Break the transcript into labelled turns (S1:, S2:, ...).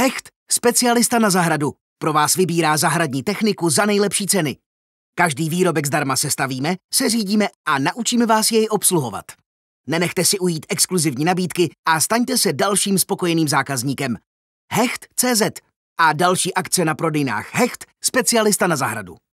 S1: Hecht, specialista na zahradu, pro vás vybírá zahradní techniku za nejlepší ceny. Každý výrobek zdarma sestavíme, seřídíme a naučíme vás jej obsluhovat. Nenechte si ujít exkluzivní nabídky a staňte se dalším spokojeným zákazníkem. Hecht.cz a další akce na prodejnách Hecht, specialista na zahradu.